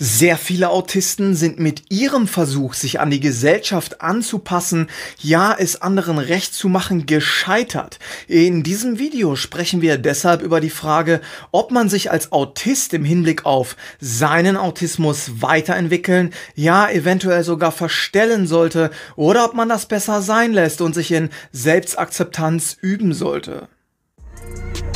Sehr viele Autisten sind mit ihrem Versuch, sich an die Gesellschaft anzupassen, ja, es anderen recht zu machen, gescheitert. In diesem Video sprechen wir deshalb über die Frage, ob man sich als Autist im Hinblick auf seinen Autismus weiterentwickeln, ja, eventuell sogar verstellen sollte, oder ob man das besser sein lässt und sich in Selbstakzeptanz üben sollte. Musik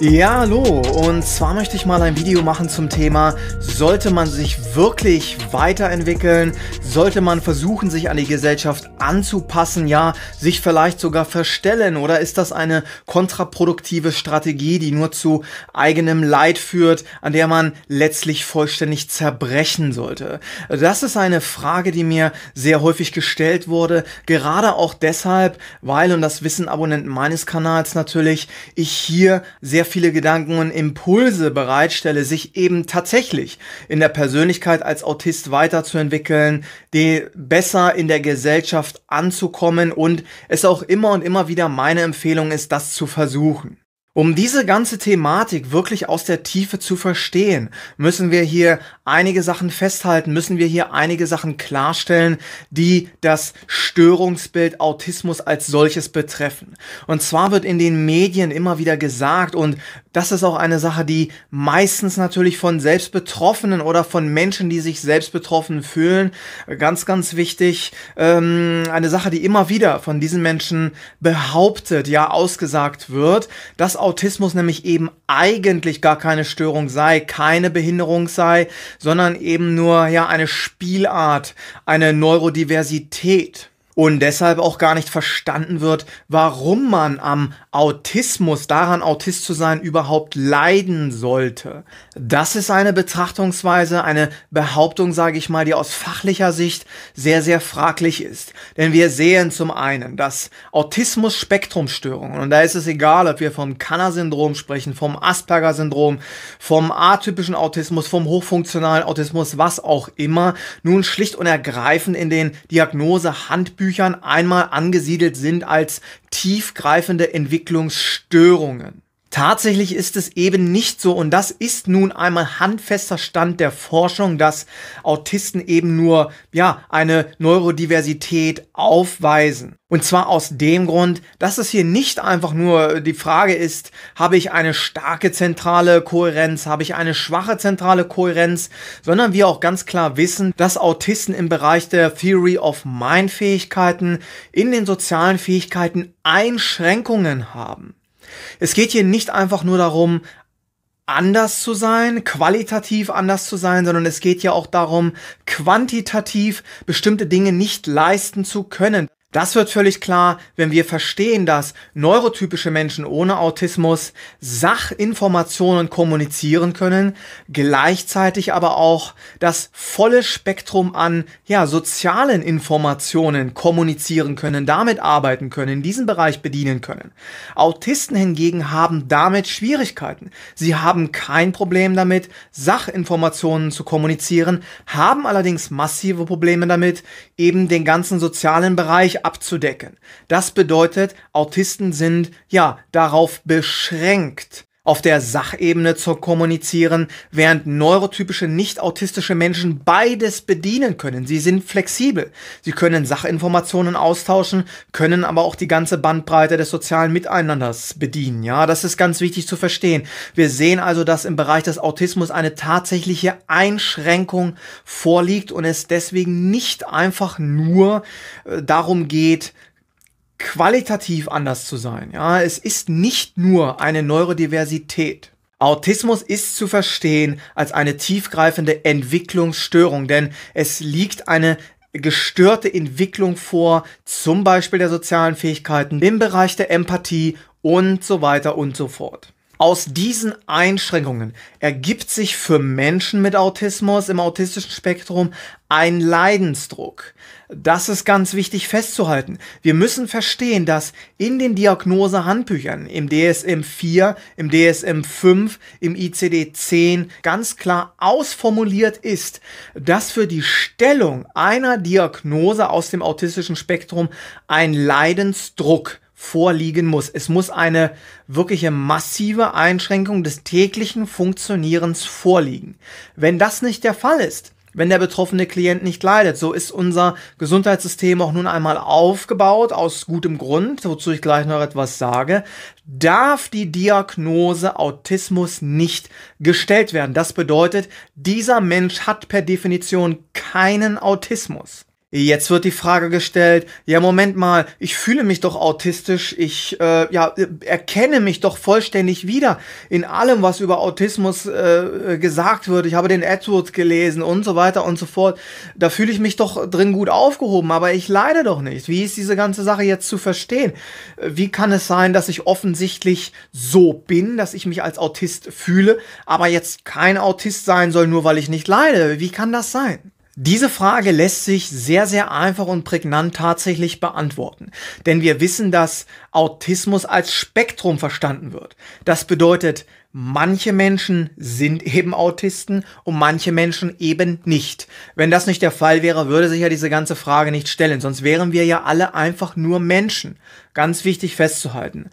Ja, hallo. Und zwar möchte ich mal ein Video machen zum Thema, sollte man sich wirklich weiterentwickeln? Sollte man versuchen, sich an die Gesellschaft anzupassen, ja, sich vielleicht sogar verstellen? Oder ist das eine kontraproduktive Strategie, die nur zu eigenem Leid führt, an der man letztlich vollständig zerbrechen sollte? Das ist eine Frage, die mir sehr häufig gestellt wurde, gerade auch deshalb, weil, und das wissen Abonnenten meines Kanals natürlich, ich hier sehr viele Gedanken und Impulse bereitstelle, sich eben tatsächlich in der Persönlichkeit als Autist weiterzuentwickeln, die besser in der Gesellschaft Leidenschaft anzukommen und es auch immer und immer wieder meine Empfehlung ist, das zu versuchen. Um diese ganze Thematik wirklich aus der Tiefe zu verstehen, müssen wir hier einige Sachen festhalten, müssen wir hier einige Sachen klarstellen, die das Störungsbild Autismus als solches betreffen. Und zwar wird in den Medien immer wieder gesagt, und das ist auch eine Sache, die meistens natürlich von Selbstbetroffenen oder von Menschen, die sich selbst betroffen fühlen, ganz, ganz wichtig, ähm, eine Sache, die immer wieder von diesen Menschen behauptet, ja ausgesagt wird, dass Autismus nämlich eben eigentlich gar keine Störung sei, keine Behinderung sei, sondern eben nur ja eine Spielart, eine Neurodiversität und deshalb auch gar nicht verstanden wird, warum man am Autismus, daran Autist zu sein, überhaupt leiden sollte. Das ist eine Betrachtungsweise, eine Behauptung, sage ich mal, die aus fachlicher Sicht sehr, sehr fraglich ist. Denn wir sehen zum einen, dass Autismus-Spektrumstörungen, und da ist es egal, ob wir vom Kanner-Syndrom sprechen, vom Asperger-Syndrom, vom atypischen Autismus, vom hochfunktionalen Autismus, was auch immer, nun schlicht und ergreifend in den Diagnose-Handbüchern Handbüchern einmal angesiedelt sind als tiefgreifende Entwicklungsstörungen. Tatsächlich ist es eben nicht so und das ist nun einmal handfester Stand der Forschung, dass Autisten eben nur ja, eine Neurodiversität aufweisen. Und zwar aus dem Grund, dass es hier nicht einfach nur die Frage ist, habe ich eine starke zentrale Kohärenz, habe ich eine schwache zentrale Kohärenz, sondern wir auch ganz klar wissen, dass Autisten im Bereich der Theory of Mind Fähigkeiten in den sozialen Fähigkeiten Einschränkungen haben. Es geht hier nicht einfach nur darum, anders zu sein, qualitativ anders zu sein, sondern es geht ja auch darum, quantitativ bestimmte Dinge nicht leisten zu können. Das wird völlig klar, wenn wir verstehen, dass neurotypische Menschen ohne Autismus Sachinformationen kommunizieren können, gleichzeitig aber auch das volle Spektrum an ja, sozialen Informationen kommunizieren können, damit arbeiten können, in diesem Bereich bedienen können. Autisten hingegen haben damit Schwierigkeiten. Sie haben kein Problem damit, Sachinformationen zu kommunizieren, haben allerdings massive Probleme damit, eben den ganzen sozialen Bereich abzudecken. Das bedeutet, Autisten sind ja darauf beschränkt, auf der Sachebene zu kommunizieren, während neurotypische nicht-autistische Menschen beides bedienen können. Sie sind flexibel. Sie können Sachinformationen austauschen, können aber auch die ganze Bandbreite des sozialen Miteinanders bedienen. Ja, das ist ganz wichtig zu verstehen. Wir sehen also, dass im Bereich des Autismus eine tatsächliche Einschränkung vorliegt und es deswegen nicht einfach nur äh, darum geht, qualitativ anders zu sein. Ja, es ist nicht nur eine Neurodiversität. Autismus ist zu verstehen als eine tiefgreifende Entwicklungsstörung, denn es liegt eine gestörte Entwicklung vor, zum Beispiel der sozialen Fähigkeiten, im Bereich der Empathie und so weiter und so fort. Aus diesen Einschränkungen ergibt sich für Menschen mit Autismus im autistischen Spektrum ein Leidensdruck. Das ist ganz wichtig festzuhalten. Wir müssen verstehen, dass in den Diagnosehandbüchern im DSM 4, im DSM 5, im ICD 10 ganz klar ausformuliert ist, dass für die Stellung einer Diagnose aus dem autistischen Spektrum ein Leidensdruck vorliegen muss. Es muss eine wirkliche massive Einschränkung des täglichen Funktionierens vorliegen. Wenn das nicht der Fall ist, wenn der betroffene Klient nicht leidet. So ist unser Gesundheitssystem auch nun einmal aufgebaut, aus gutem Grund, wozu ich gleich noch etwas sage, darf die Diagnose Autismus nicht gestellt werden. Das bedeutet, dieser Mensch hat per Definition keinen Autismus. Jetzt wird die Frage gestellt, ja Moment mal, ich fühle mich doch autistisch, ich äh, ja, erkenne mich doch vollständig wieder in allem, was über Autismus äh, gesagt wird. Ich habe den Edwards gelesen und so weiter und so fort. Da fühle ich mich doch drin gut aufgehoben, aber ich leide doch nicht. Wie ist diese ganze Sache jetzt zu verstehen? Äh, wie kann es sein, dass ich offensichtlich so bin, dass ich mich als Autist fühle, aber jetzt kein Autist sein soll, nur weil ich nicht leide? Wie kann das sein? Diese Frage lässt sich sehr, sehr einfach und prägnant tatsächlich beantworten. Denn wir wissen, dass Autismus als Spektrum verstanden wird. Das bedeutet, manche Menschen sind eben Autisten und manche Menschen eben nicht. Wenn das nicht der Fall wäre, würde sich ja diese ganze Frage nicht stellen. Sonst wären wir ja alle einfach nur Menschen. Ganz wichtig festzuhalten.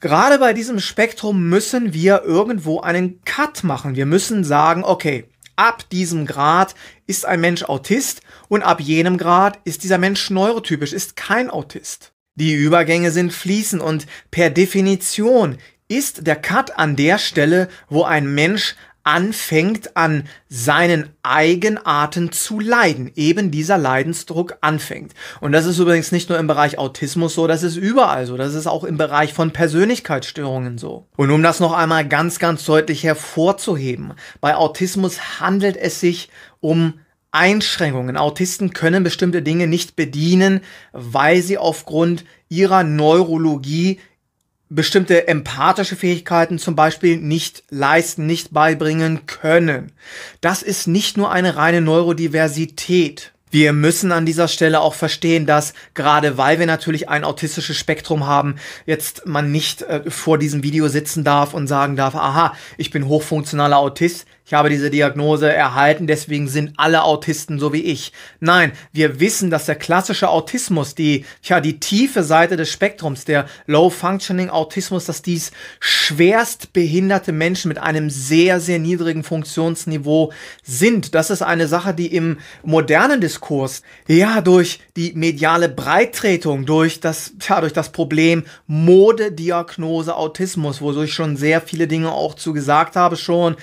Gerade bei diesem Spektrum müssen wir irgendwo einen Cut machen. Wir müssen sagen, okay, ab diesem Grad ist ein Mensch Autist und ab jenem Grad ist dieser Mensch neurotypisch, ist kein Autist. Die Übergänge sind fließend und per Definition ist der Cut an der Stelle, wo ein Mensch anfängt an seinen Eigenarten zu leiden, eben dieser Leidensdruck anfängt. Und das ist übrigens nicht nur im Bereich Autismus so, das ist überall so, das ist auch im Bereich von Persönlichkeitsstörungen so. Und um das noch einmal ganz, ganz deutlich hervorzuheben, bei Autismus handelt es sich um Einschränkungen. Autisten können bestimmte Dinge nicht bedienen, weil sie aufgrund ihrer Neurologie bestimmte empathische Fähigkeiten zum Beispiel nicht leisten, nicht beibringen können. Das ist nicht nur eine reine Neurodiversität. Wir müssen an dieser Stelle auch verstehen, dass gerade weil wir natürlich ein autistisches Spektrum haben, jetzt man nicht äh, vor diesem Video sitzen darf und sagen darf, aha, ich bin hochfunktionaler Autist, ich habe diese Diagnose erhalten, deswegen sind alle Autisten so wie ich. Nein, wir wissen, dass der klassische Autismus, die, ja, die tiefe Seite des Spektrums, der Low Functioning Autismus, dass dies schwerst behinderte Menschen mit einem sehr, sehr niedrigen Funktionsniveau sind. Das ist eine Sache, die im modernen Diskurs, ja, durch die mediale Breittretung, durch das, ja, durch das Problem Modediagnose Autismus, wodurch ich schon sehr viele Dinge auch zu gesagt habe, schon,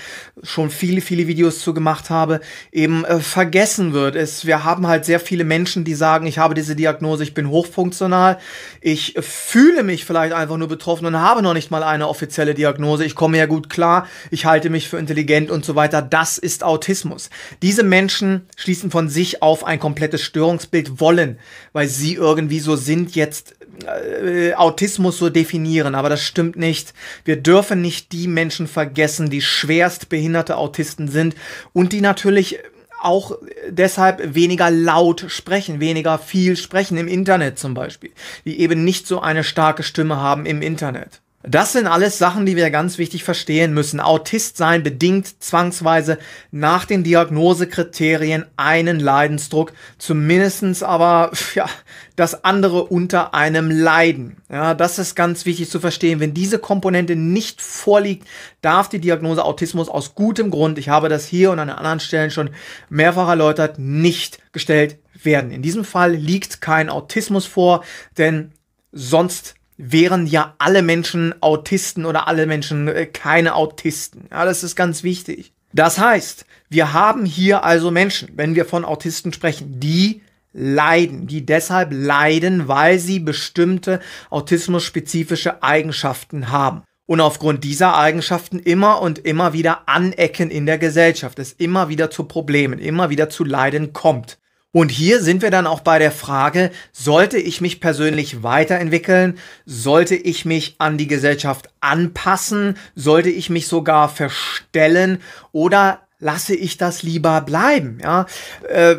schon viele, viele Videos zu gemacht habe, eben äh, vergessen wird. Es, wir haben halt sehr viele Menschen, die sagen, ich habe diese Diagnose, ich bin hochfunktional, ich fühle mich vielleicht einfach nur betroffen und habe noch nicht mal eine offizielle Diagnose, ich komme ja gut klar, ich halte mich für intelligent und so weiter. Das ist Autismus. Diese Menschen schließen von sich auf ein komplettes Störungsbild wollen, weil sie irgendwie so sind jetzt äh, Autismus so definieren, aber das stimmt nicht. Wir dürfen nicht die Menschen vergessen, die schwerst behinderte Autisten sind und die natürlich auch deshalb weniger laut sprechen, weniger viel sprechen im Internet zum Beispiel, die eben nicht so eine starke Stimme haben im Internet. Das sind alles Sachen, die wir ganz wichtig verstehen müssen. Autist sein bedingt zwangsweise nach den Diagnosekriterien einen Leidensdruck, zumindestens aber, ja, das andere unter einem leiden. Ja, das ist ganz wichtig zu verstehen. Wenn diese Komponente nicht vorliegt, darf die Diagnose Autismus aus gutem Grund, ich habe das hier und an anderen Stellen schon mehrfach erläutert, nicht gestellt werden. In diesem Fall liegt kein Autismus vor, denn sonst wären ja alle Menschen Autisten oder alle Menschen äh, keine Autisten. Ja, das ist ganz wichtig. Das heißt, wir haben hier also Menschen, wenn wir von Autisten sprechen, die leiden, die deshalb leiden, weil sie bestimmte autismus-spezifische Eigenschaften haben. Und aufgrund dieser Eigenschaften immer und immer wieder anecken in der Gesellschaft, es immer wieder zu Problemen, immer wieder zu Leiden kommt. Und hier sind wir dann auch bei der Frage, sollte ich mich persönlich weiterentwickeln? Sollte ich mich an die Gesellschaft anpassen? Sollte ich mich sogar verstellen? Oder lasse ich das lieber bleiben? Ja? Äh,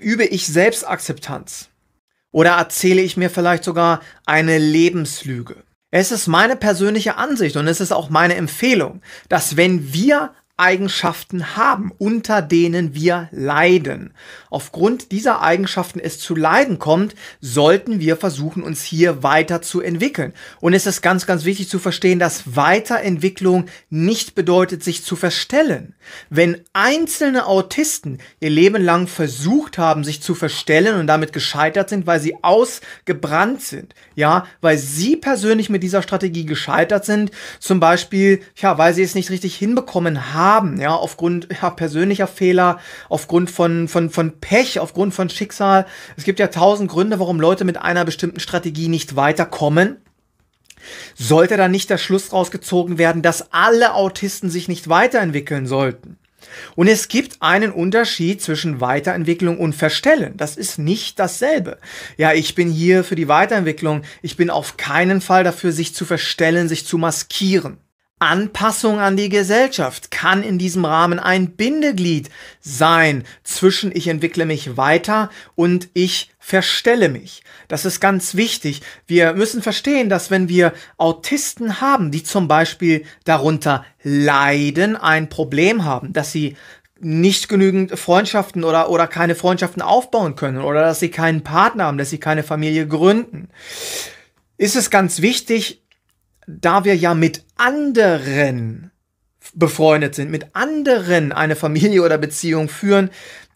übe ich Selbstakzeptanz? Oder erzähle ich mir vielleicht sogar eine Lebenslüge? Es ist meine persönliche Ansicht und es ist auch meine Empfehlung, dass wenn wir Eigenschaften haben, unter denen wir leiden. Aufgrund dieser Eigenschaften es zu leiden kommt, sollten wir versuchen, uns hier weiter zu entwickeln. Und es ist ganz, ganz wichtig zu verstehen, dass Weiterentwicklung nicht bedeutet, sich zu verstellen. Wenn einzelne Autisten ihr Leben lang versucht haben, sich zu verstellen und damit gescheitert sind, weil sie ausgebrannt sind, ja, weil sie persönlich mit dieser Strategie gescheitert sind, zum Beispiel, ja, weil sie es nicht richtig hinbekommen haben, haben, ja, aufgrund ja, persönlicher Fehler, aufgrund von, von, von Pech, aufgrund von Schicksal. Es gibt ja tausend Gründe, warum Leute mit einer bestimmten Strategie nicht weiterkommen. Sollte da nicht der Schluss rausgezogen werden, dass alle Autisten sich nicht weiterentwickeln sollten? Und es gibt einen Unterschied zwischen Weiterentwicklung und Verstellen. Das ist nicht dasselbe. Ja, ich bin hier für die Weiterentwicklung. Ich bin auf keinen Fall dafür, sich zu verstellen, sich zu maskieren. Anpassung an die Gesellschaft kann in diesem Rahmen ein Bindeglied sein zwischen ich entwickle mich weiter und ich verstelle mich. Das ist ganz wichtig. Wir müssen verstehen, dass wenn wir Autisten haben, die zum Beispiel darunter leiden, ein Problem haben, dass sie nicht genügend Freundschaften oder, oder keine Freundschaften aufbauen können oder dass sie keinen Partner haben, dass sie keine Familie gründen, ist es ganz wichtig, da wir ja mit anderen befreundet sind, mit anderen eine Familie oder Beziehung führen,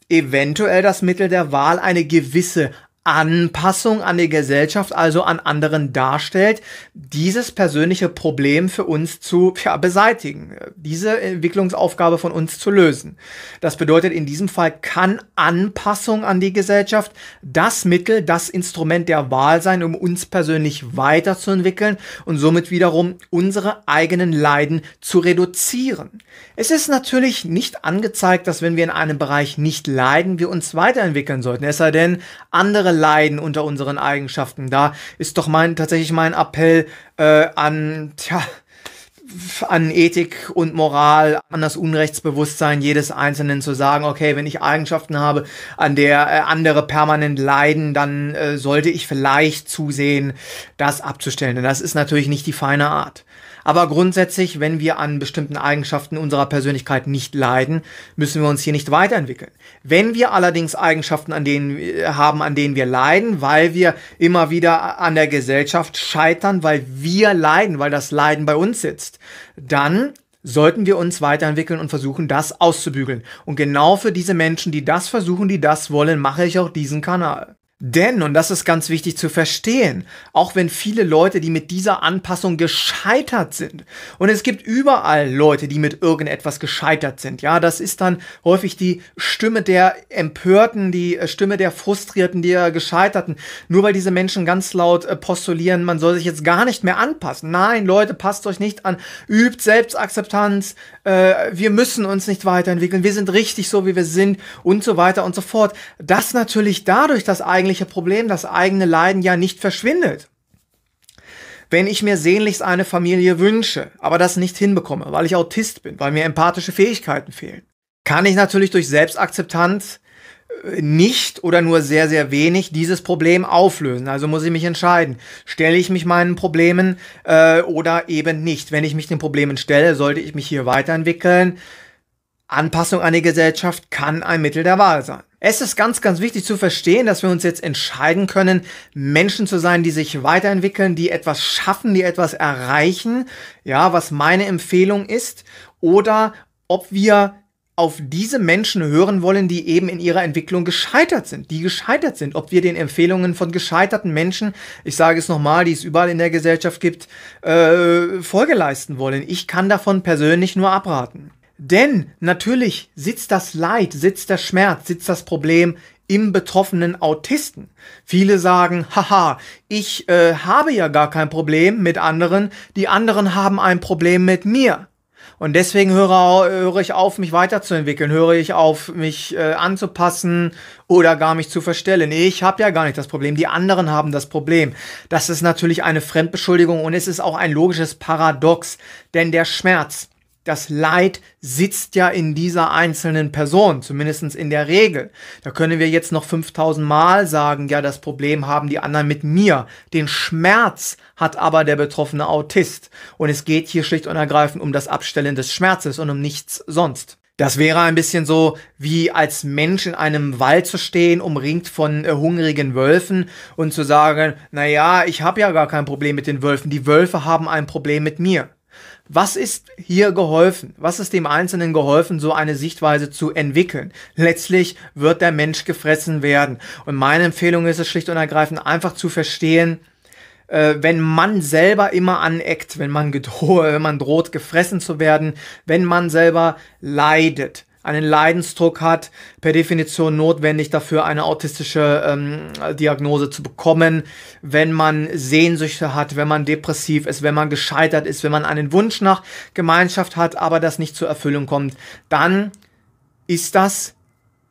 eventuell das Mittel der Wahl eine gewisse Anpassung an die Gesellschaft, also an anderen darstellt, dieses persönliche Problem für uns zu ja, beseitigen, diese Entwicklungsaufgabe von uns zu lösen. Das bedeutet, in diesem Fall kann Anpassung an die Gesellschaft das Mittel, das Instrument der Wahl sein, um uns persönlich weiterzuentwickeln und somit wiederum unsere eigenen Leiden zu reduzieren. Es ist natürlich nicht angezeigt, dass wenn wir in einem Bereich nicht leiden, wir uns weiterentwickeln sollten, es sei denn, andere leiden unter unseren Eigenschaften. Da ist doch mein, tatsächlich mein Appell äh, an, tja, an Ethik und Moral, an das Unrechtsbewusstsein jedes Einzelnen zu sagen, okay, wenn ich Eigenschaften habe, an der äh, andere permanent leiden, dann äh, sollte ich vielleicht zusehen, das abzustellen. Denn das ist natürlich nicht die feine Art. Aber grundsätzlich, wenn wir an bestimmten Eigenschaften unserer Persönlichkeit nicht leiden, müssen wir uns hier nicht weiterentwickeln. Wenn wir allerdings Eigenschaften an denen äh, haben, an denen wir leiden, weil wir immer wieder an der Gesellschaft scheitern, weil wir leiden, weil das Leiden bei uns sitzt, dann sollten wir uns weiterentwickeln und versuchen, das auszubügeln. Und genau für diese Menschen, die das versuchen, die das wollen, mache ich auch diesen Kanal. Denn, und das ist ganz wichtig zu verstehen, auch wenn viele Leute, die mit dieser Anpassung gescheitert sind, und es gibt überall Leute, die mit irgendetwas gescheitert sind, ja, das ist dann häufig die Stimme der Empörten, die äh, Stimme der Frustrierten, der äh, Gescheiterten, nur weil diese Menschen ganz laut äh, postulieren, man soll sich jetzt gar nicht mehr anpassen. Nein, Leute, passt euch nicht an, übt Selbstakzeptanz, äh, wir müssen uns nicht weiterentwickeln, wir sind richtig so, wie wir sind und so weiter und so fort. Das natürlich dadurch das eigentliche Problem, das eigene Leiden ja nicht verschwindet wenn ich mir sehnlichst eine Familie wünsche, aber das nicht hinbekomme, weil ich Autist bin, weil mir empathische Fähigkeiten fehlen, kann ich natürlich durch Selbstakzeptanz nicht oder nur sehr, sehr wenig dieses Problem auflösen. Also muss ich mich entscheiden, stelle ich mich meinen Problemen äh, oder eben nicht. Wenn ich mich den Problemen stelle, sollte ich mich hier weiterentwickeln. Anpassung an die Gesellschaft kann ein Mittel der Wahl sein. Es ist ganz, ganz wichtig zu verstehen, dass wir uns jetzt entscheiden können, Menschen zu sein, die sich weiterentwickeln, die etwas schaffen, die etwas erreichen. Ja, was meine Empfehlung ist. Oder ob wir auf diese Menschen hören wollen, die eben in ihrer Entwicklung gescheitert sind, die gescheitert sind. Ob wir den Empfehlungen von gescheiterten Menschen, ich sage es nochmal, die es überall in der Gesellschaft gibt, äh, Folge leisten wollen. Ich kann davon persönlich nur abraten. Denn natürlich sitzt das Leid, sitzt der Schmerz, sitzt das Problem im betroffenen Autisten. Viele sagen, haha, ich äh, habe ja gar kein Problem mit anderen, die anderen haben ein Problem mit mir. Und deswegen höre, höre, ich auf, mich weiterzuentwickeln, höre ich auf, mich äh, anzupassen oder gar mich zu verstellen. Ich habe ja gar nicht das Problem, die anderen haben das Problem. Das ist natürlich eine Fremdbeschuldigung und es ist auch ein logisches Paradox, denn der Schmerz, das Leid sitzt ja in dieser einzelnen Person, zumindest in der Regel. Da können wir jetzt noch 5000 Mal sagen, ja, das Problem haben die anderen mit mir. Den Schmerz hat aber der betroffene Autist. Und es geht hier schlicht und ergreifend um das Abstellen des Schmerzes und um nichts sonst. Das wäre ein bisschen so, wie als Mensch in einem Wald zu stehen, umringt von äh, hungrigen Wölfen und zu sagen, naja, ich habe ja gar kein Problem mit den Wölfen, die Wölfe haben ein Problem mit mir. Was ist hier geholfen? Was ist dem Einzelnen geholfen, so eine Sichtweise zu entwickeln? Letztlich wird der Mensch gefressen werden. Und meine Empfehlung ist es schlicht und ergreifend einfach zu verstehen, äh, wenn man selber immer aneckt, wenn man, gedrohe, wenn man droht, gefressen zu werden, wenn man selber leidet, einen Leidensdruck hat, per Definition notwendig dafür, eine autistische ähm, Diagnose zu bekommen. Wenn man Sehnsüchte hat, wenn man depressiv ist, wenn man gescheitert ist, wenn man einen Wunsch nach Gemeinschaft hat, aber das nicht zur Erfüllung kommt, dann ist das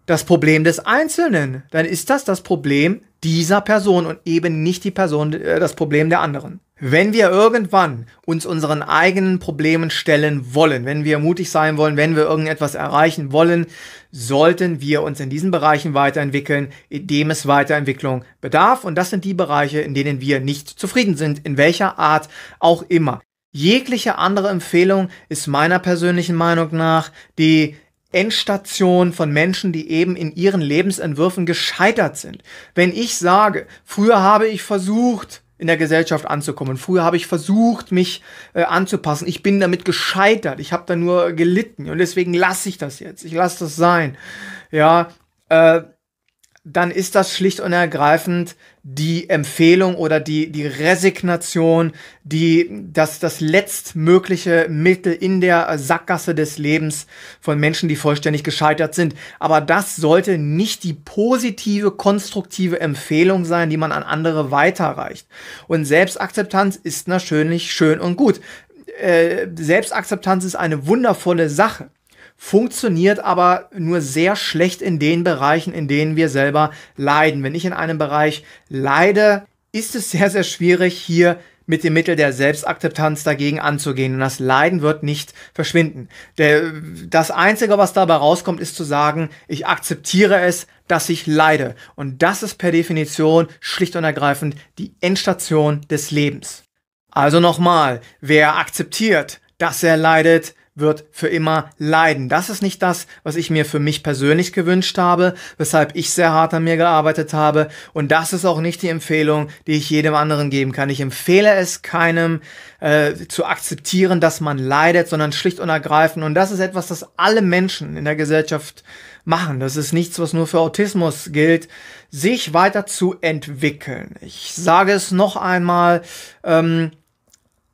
das Problem des Einzelnen. Dann ist das das Problem dieser Person und eben nicht die Person, äh, das Problem der anderen. Wenn wir irgendwann uns unseren eigenen Problemen stellen wollen, wenn wir mutig sein wollen, wenn wir irgendetwas erreichen wollen, sollten wir uns in diesen Bereichen weiterentwickeln, in dem es Weiterentwicklung bedarf. Und das sind die Bereiche, in denen wir nicht zufrieden sind, in welcher Art auch immer. Jegliche andere Empfehlung ist meiner persönlichen Meinung nach die Endstation von Menschen, die eben in ihren Lebensentwürfen gescheitert sind. Wenn ich sage, früher habe ich versucht, in der Gesellschaft anzukommen. Früher habe ich versucht, mich äh, anzupassen. Ich bin damit gescheitert. Ich habe da nur gelitten und deswegen lasse ich das jetzt. Ich lasse das sein. Ja, äh, dann ist das schlicht und ergreifend die Empfehlung oder die, die Resignation, die, das, das letztmögliche Mittel in der Sackgasse des Lebens von Menschen, die vollständig gescheitert sind. Aber das sollte nicht die positive, konstruktive Empfehlung sein, die man an andere weiterreicht. Und Selbstakzeptanz ist natürlich schön und gut. Äh, Selbstakzeptanz ist eine wundervolle Sache funktioniert aber nur sehr schlecht in den Bereichen, in denen wir selber leiden. Wenn ich in einem Bereich leide, ist es sehr, sehr schwierig, hier mit dem Mittel der Selbstakzeptanz dagegen anzugehen. Und das Leiden wird nicht verschwinden. Der, das Einzige, was dabei rauskommt, ist zu sagen, ich akzeptiere es, dass ich leide. Und das ist per Definition schlicht und ergreifend die Endstation des Lebens. Also nochmal, wer akzeptiert, dass er leidet, wird für immer leiden. Das ist nicht das, was ich mir für mich persönlich gewünscht habe, weshalb ich sehr hart an mir gearbeitet habe. Und das ist auch nicht die Empfehlung, die ich jedem anderen geben kann. Ich empfehle es keinem äh, zu akzeptieren, dass man leidet, sondern schlicht und ergreifend. Und das ist etwas, das alle Menschen in der Gesellschaft machen. Das ist nichts, was nur für Autismus gilt, sich weiter zu entwickeln. Ich sage es noch einmal, ähm,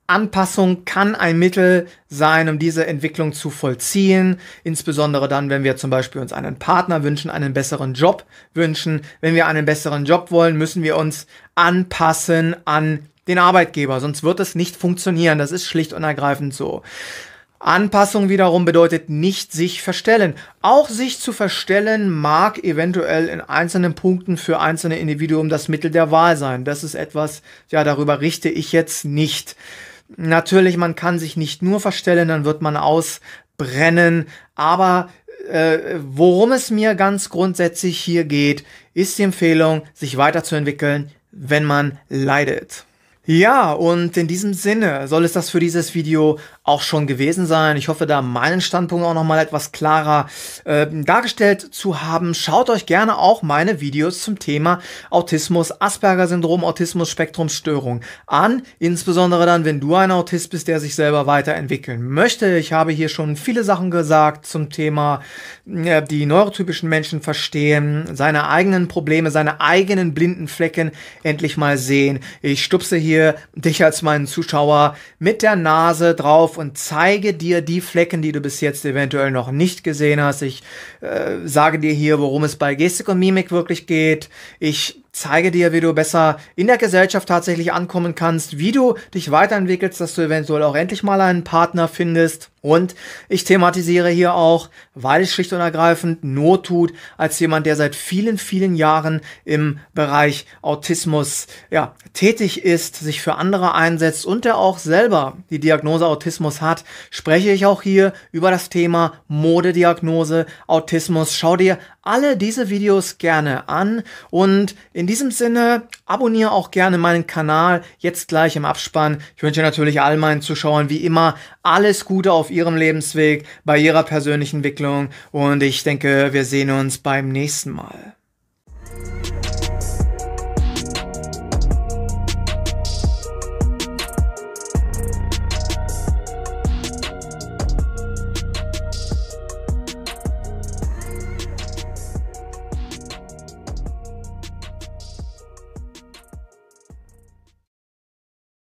Anpassung kann ein Mittel sein, um diese Entwicklung zu vollziehen. Insbesondere dann, wenn wir zum Beispiel uns einen Partner wünschen, einen besseren Job wünschen. Wenn wir einen besseren Job wollen, müssen wir uns anpassen an den Arbeitgeber. Sonst wird es nicht funktionieren. Das ist schlicht und ergreifend so. Anpassung wiederum bedeutet nicht sich verstellen. Auch sich zu verstellen mag eventuell in einzelnen Punkten für einzelne Individuen das Mittel der Wahl sein. Das ist etwas, ja, darüber richte ich jetzt nicht. Natürlich, man kann sich nicht nur verstellen, dann wird man ausbrennen, aber äh, worum es mir ganz grundsätzlich hier geht, ist die Empfehlung, sich weiterzuentwickeln, wenn man leidet. Ja, und in diesem Sinne soll es das für dieses Video auch schon gewesen sein. Ich hoffe, da meinen Standpunkt auch nochmal etwas klarer äh, dargestellt zu haben. Schaut euch gerne auch meine Videos zum Thema Autismus, Asperger-Syndrom, Autismus-Spektrum-Störung an. Insbesondere dann, wenn du ein Autist bist, der sich selber weiterentwickeln möchte. Ich habe hier schon viele Sachen gesagt zum Thema, äh, die neurotypischen Menschen verstehen, seine eigenen Probleme, seine eigenen blinden Flecken endlich mal sehen. Ich stupse hier dich als meinen Zuschauer mit der Nase drauf und zeige dir die Flecken, die du bis jetzt eventuell noch nicht gesehen hast. Ich äh, sage dir hier, worum es bei Gestik und Mimik wirklich geht. Ich zeige dir, wie du besser in der Gesellschaft tatsächlich ankommen kannst, wie du dich weiterentwickelst, dass du eventuell auch endlich mal einen Partner findest. Und ich thematisiere hier auch, weil es schlicht und ergreifend Not tut, als jemand, der seit vielen, vielen Jahren im Bereich Autismus ja, tätig ist, sich für andere einsetzt und der auch selber die Diagnose Autismus hat, spreche ich auch hier über das Thema Modediagnose Autismus. Schau dir alle diese Videos gerne an und in in diesem Sinne, abonniere auch gerne meinen Kanal jetzt gleich im Abspann. Ich wünsche natürlich all meinen Zuschauern wie immer alles Gute auf ihrem Lebensweg, bei ihrer persönlichen Entwicklung und ich denke, wir sehen uns beim nächsten Mal.